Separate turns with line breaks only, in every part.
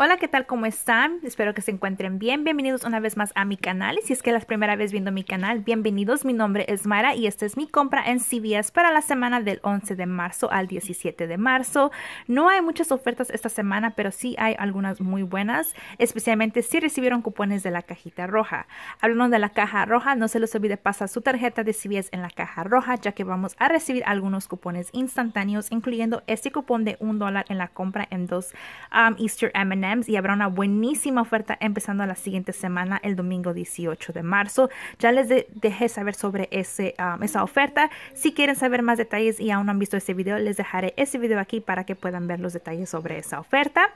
Hola, ¿qué tal? ¿Cómo están? Espero que se encuentren bien. Bienvenidos una vez más a mi canal. Si es que es la primera vez viendo mi canal, bienvenidos. Mi nombre es Mara y esta es mi compra en CVS para la semana del 11 de marzo al 17 de marzo. No hay muchas ofertas esta semana, pero sí hay algunas muy buenas, especialmente si recibieron cupones de la cajita roja. Hablando de la caja roja, no se les olvide pasar su tarjeta de CVS en la caja roja, ya que vamos a recibir algunos cupones instantáneos, incluyendo este cupón de un dólar en la compra en dos um, Easter M&M y habrá una buenísima oferta empezando la siguiente semana, el domingo 18 de marzo. Ya les dejé saber sobre ese, um, esa oferta. Si quieren saber más detalles y aún no han visto ese video, les dejaré ese video aquí para que puedan ver los detalles sobre esa oferta.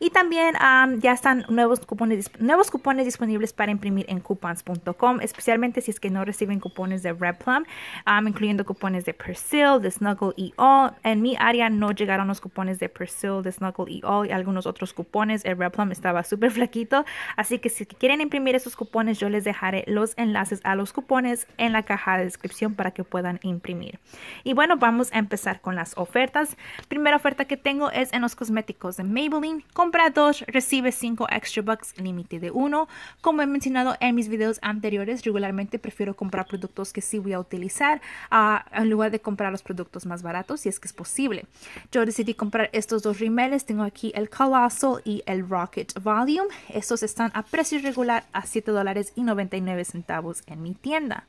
Y también um, ya están nuevos cupones, nuevos cupones disponibles para imprimir en coupons.com, especialmente si es que no reciben cupones de Red Plum, um, incluyendo cupones de Persil, de Snuggle y All. En mi área no llegaron los cupones de Persil, de Snuggle y All y algunos otros cupones el Replum estaba súper flaquito, así que si quieren imprimir esos cupones, yo les dejaré los enlaces a los cupones en la caja de descripción para que puedan imprimir. Y bueno, vamos a empezar con las ofertas. Primera oferta que tengo es en los cosméticos de Maybelline. Compra dos, recibe cinco extra bucks, límite de uno. Como he mencionado en mis videos anteriores, regularmente prefiero comprar productos que sí voy a utilizar ah, en lugar de comprar los productos más baratos, si es que es posible. Yo decidí comprar estos dos rimeles. Tengo aquí el Colossal y el Rocket Volume. Estos están a precio regular a $7.99 en mi tienda.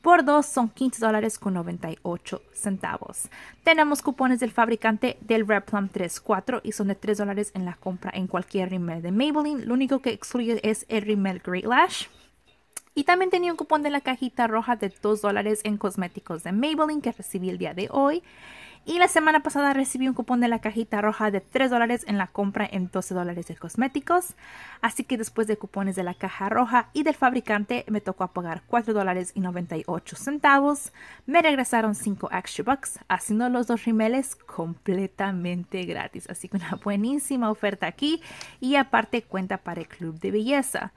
Por dos son $15.98. Tenemos cupones del fabricante del Red tres, 34 y son de $3 en la compra en cualquier rimel de Maybelline. Lo único que excluye es el rimel Great Lash. Y también tenía un cupón de la cajita roja de $2 en cosméticos de Maybelline que recibí el día de hoy. Y la semana pasada recibí un cupón de la cajita roja de 3 dólares en la compra en 12 dólares de cosméticos. Así que después de cupones de la caja roja y del fabricante me tocó pagar 4 dólares y 98 centavos. Me regresaron 5 extra bucks haciendo los dos rimeles completamente gratis. Así que una buenísima oferta aquí y aparte cuenta para el club de belleza.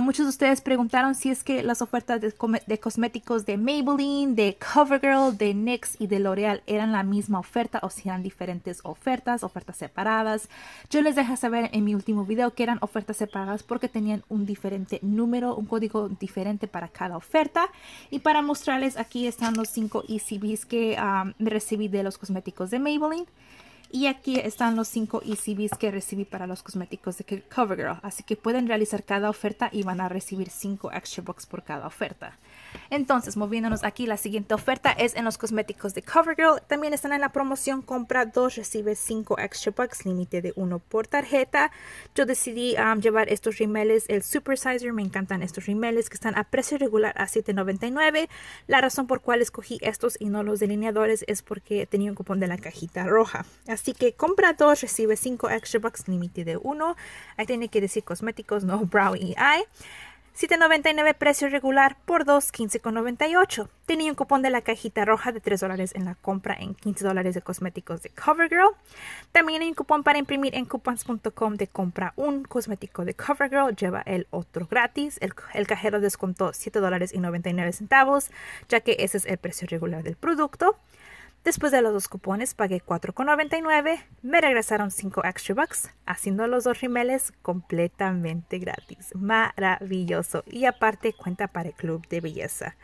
muchos de ustedes preguntaron si es que las ofertas de, cosméticos de Maybelline, de CoverGirl, de NYX y de L'Oreal eran la misma misma oferta o si eran diferentes ofertas, ofertas separadas. Yo les dejé saber en mi último video que eran ofertas separadas porque tenían un diferente número, un código diferente para cada oferta. Y para mostrarles aquí están los 5 ECBs que ah, recibí de los cosméticos de Maybelline. Y aquí están los 5 ECBs que recibí para los cosméticos de CoverGirl. Así que pueden realizar cada oferta y van a recibir 5 extra bucks por cada oferta. Entonces, moviéndonos aquí, la siguiente oferta es en los cosméticos de CoverGirl. También están en la promoción compra 2, recibe 5 extra bucks, límite de 1 por tarjeta. Yo decidí um, llevar estos rimeles, el Super Sizer, Me encantan estos rimeles que están a precio regular a $7.99. La razón por cual escogí estos y no los delineadores es porque tenía un cupón de la cajita roja. Así que compra 2, recibe 5 extra bucks, límite de 1. Ahí tiene que decir cosméticos, no brow y eye. 7.99 precio regular por 2, 15.98. Tenía un cupón de la cajita roja de 3 dólares en la compra en 15 dólares de cosméticos de CoverGirl. También hay un cupón para imprimir en coupons.com de compra un cosmético de CoverGirl. Lleva el otro gratis. El, cajero descontó $7.99 dólares y centavos, ya que ese es el precio regular del producto. Después de los dos cupones pagué 4,99, me regresaron 5 extra bucks, haciendo los dos rimeles completamente gratis. Maravilloso. Y aparte cuenta para el club de belleza.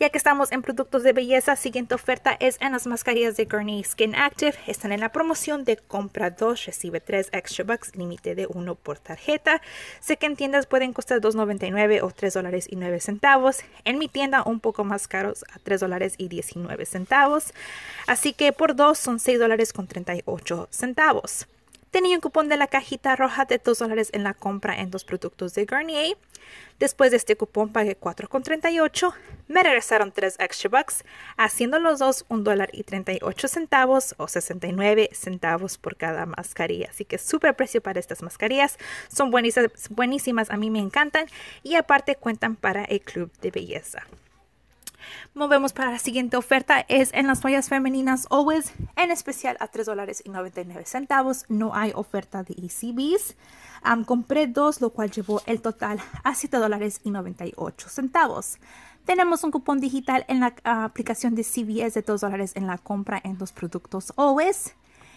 Ya que estamos en productos de belleza, siguiente oferta es en las mascarillas de Garnier Skin Active. Están en la promoción de compra 2, recibe 3 extra bucks, límite de 1 por tarjeta. Sé que en tiendas pueden costar $2.99 o $3.09. En mi tienda un poco más caros a $3.19. Así que por dos son $6.38 tenía un cupón de la cajita roja de 2 dólares en la compra en dos productos de Garnier. Después de este cupón pagué 4,38. Me regresaron 3 extra bucks, haciendo los dos $1.38 o 69 centavos por cada mascarilla. Así que súper precio para estas mascarillas. Son buenísimas, a mí me encantan y aparte cuentan para el club de belleza. Movemos para la siguiente oferta. Es en las toallas femeninas Always, en especial a $3.99. dólares No hay oferta de ECBs. compré dos, lo cual llevó el total a $7.98. Tenemos un cupón digital en la ah, aplicación de CVS de $2 dólares en la compra en dos productos Always.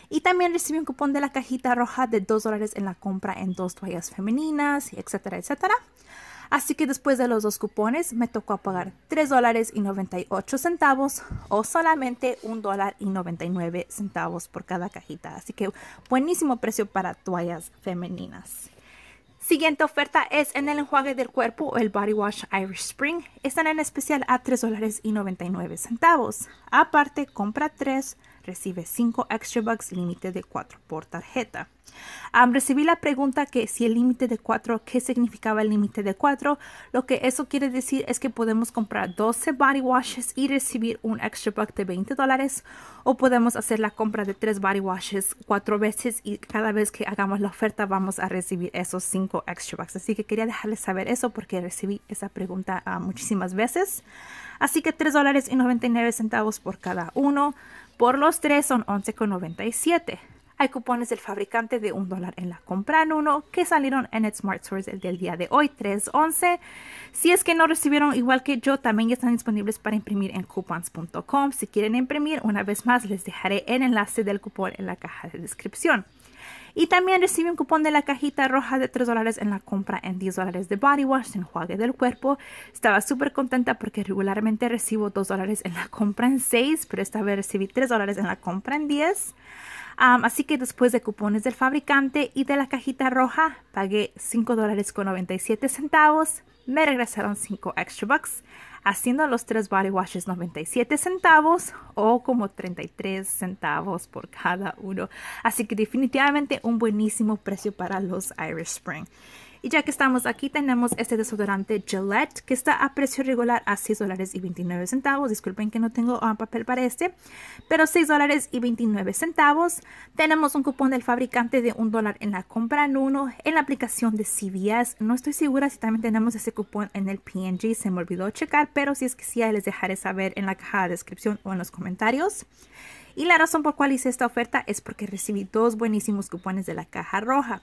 Y también recibí un cupón de la cajita roja de $2 dólares en la compra en dos toallas femeninas, etcétera, etcétera. Así que después de los dos cupones me tocó pagar $3.98 dólares y o solamente $1.99 y por cada cajita. Así que buenísimo precio para toallas femeninas. Siguiente oferta es en el enjuague del cuerpo el Body Wash Irish Spring. Están en especial a $3.99. dólares y Aparte, compra 3, recibe 5 extra bucks, límite de 4 por tarjeta. recibí la pregunta que si el límite de 4, ¿qué significaba el límite de 4? Lo que eso quiere decir es que podemos comprar 12 body washes y recibir un extra buck de 20 dólares o podemos hacer la compra de 3 body washes 4 veces y cada vez que hagamos la oferta vamos a recibir esos 5 extra bucks. Así que quería dejarles saber eso porque recibí esa pregunta ah, muchísimas veces. Así que 3 dólares y 99 centavos por cada uno por los tres son 11,97. Hay cupones del fabricante de un dólar en la compra en uno que salieron en el Smart Source el del día de hoy, 3.11. Si es que no recibieron igual que yo, también están disponibles para imprimir en coupons.com. Si quieren imprimir, una vez más les dejaré el enlace del cupón en la caja de descripción. Y también recibí un cupón de la cajita roja de 3 dólares en la compra en 10 dólares de body wash, enjuague del cuerpo. Estaba súper contenta porque regularmente recibo 2 dólares en la compra en 6, pero esta vez recibí 3 dólares en la compra en 10 así que después de cupones del fabricante y de la cajita roja, pagué $5.97, dólares con centavos. Me regresaron 5 extra bucks, haciendo los tres body washes 97 centavos o como 33 centavos por cada uno. Así que definitivamente un buenísimo precio para los Irish Spring. Y ya que estamos aquí, tenemos este desodorante Gillette que está a precio regular a $6.29. dólares y centavos. Disculpen que no tengo ah, papel para este, pero $6.29. dólares y centavos. Tenemos un cupón del fabricante de 1 dólar en la compra en uno en la aplicación de CVS. No estoy segura si también tenemos ese cupón en el PNG, se me olvidó checar, pero si es que sí, les dejaré saber en la caja de descripción o en los comentarios. Y la razón por cual hice esta oferta es porque recibí dos buenísimos cupones de la caja roja.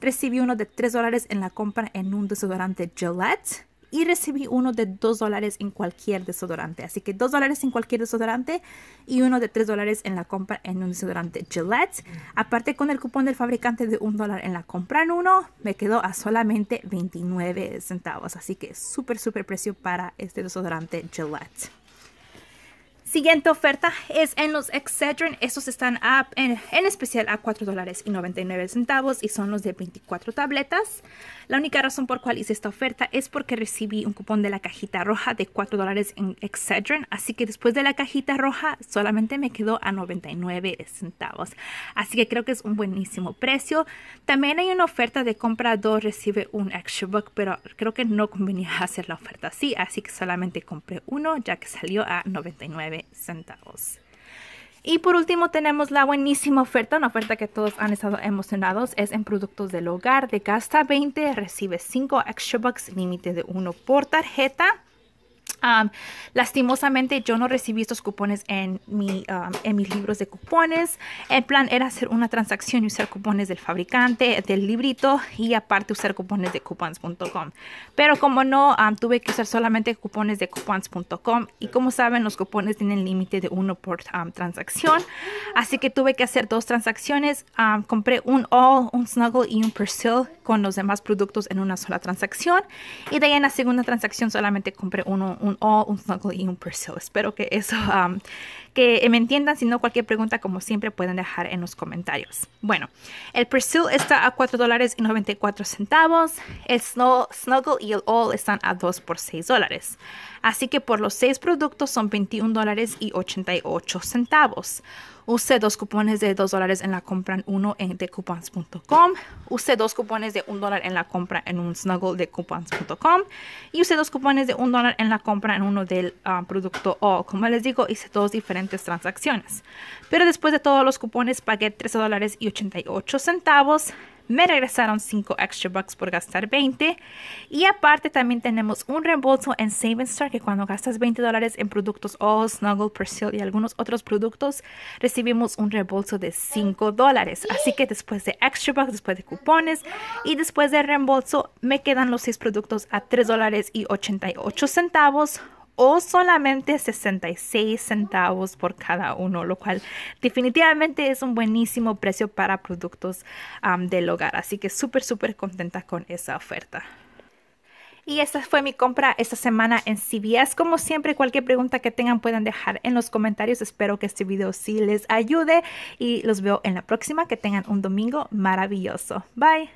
Recibí uno de 3 dólares en la compra en un desodorante Gillette y recibí uno de 2 dólares en cualquier desodorante. Así que 2 dólares en cualquier desodorante y uno de 3 dólares en la compra en un desodorante Gillette. Aparte con el cupón del fabricante de 1 dólar en la compra en uno, me quedó a solamente 29 centavos. Así que súper, súper precio para este desodorante Gillette. Siguiente oferta es en los Excedrin. Estos están en, especial a $4.99 y son los de 24 tabletas. La única razón por cual hice esta oferta es porque recibí un cupón de la cajita roja de 4 en Excedrin. Así que después de la cajita roja solamente me quedó a 99 centavos. Así que creo que es un buenísimo precio. También hay una oferta de compra dos recibe un extra book, pero creo que no convenía hacer la oferta así. Así que solamente compré uno ya que salió a 99 centavos. Y por último tenemos la buenísima oferta, una oferta que todos han estado emocionados, es en productos del hogar, de gasta 20, recibe 5 extra bucks, límite de 1 por tarjeta. Um, lastimosamente yo no recibí estos cupones en, mi, um, en mis libros de cupones. El plan era hacer una transacción y usar cupones del fabricante, del librito y aparte usar cupones de coupons.com. Pero como no, um, tuve que usar solamente cupones de coupons.com y como saben los cupones tienen límite de uno por transacción. Así que tuve que hacer dos transacciones. compré un All, un Snuggle y un Persil con los demás productos en una sola transacción. Y de ahí en la segunda transacción solamente compré uno, un all, un snuggle y un persil Espero que eso, que me entiendan. Si no, cualquier pregunta, como siempre, pueden dejar en los comentarios. Bueno, el persil está a 4 dólares y 94 centavos. El snuggle y el all están a dos por 6 dólares. Así que por los seis productos son 21 dólares y 88 centavos. Use dos cupones de 2 dólares en la compra en uno en decoupons.com. Use dos cupones de 1 dólar en la compra en un snuggle de coupons.com. Y use dos cupones de 1 dólar en la compra en uno del ah, producto O. Como les digo, hice dos diferentes transacciones. Pero después de todos los cupones pagué 13 dólares y 88 centavos me regresaron 5 extra bucks por gastar 20. Y aparte también tenemos un reembolso en Save Star que cuando gastas 20 dólares en productos All, oh, Snuggle, Persil y algunos otros productos, recibimos un reembolso de 5 dólares. Así que después de extra bucks, después de cupones y después de reembolso, me quedan los 6 productos a 3 dólares y 88 centavos o solamente 66 centavos por cada uno, lo cual definitivamente es un buenísimo precio para productos del hogar. Así que súper, súper contenta con esa oferta. Y esta fue mi compra esta semana en CBS. Como siempre, cualquier pregunta que tengan pueden dejar en los comentarios. Espero que este video sí les ayude y los veo en la próxima. Que tengan un domingo maravilloso. Bye.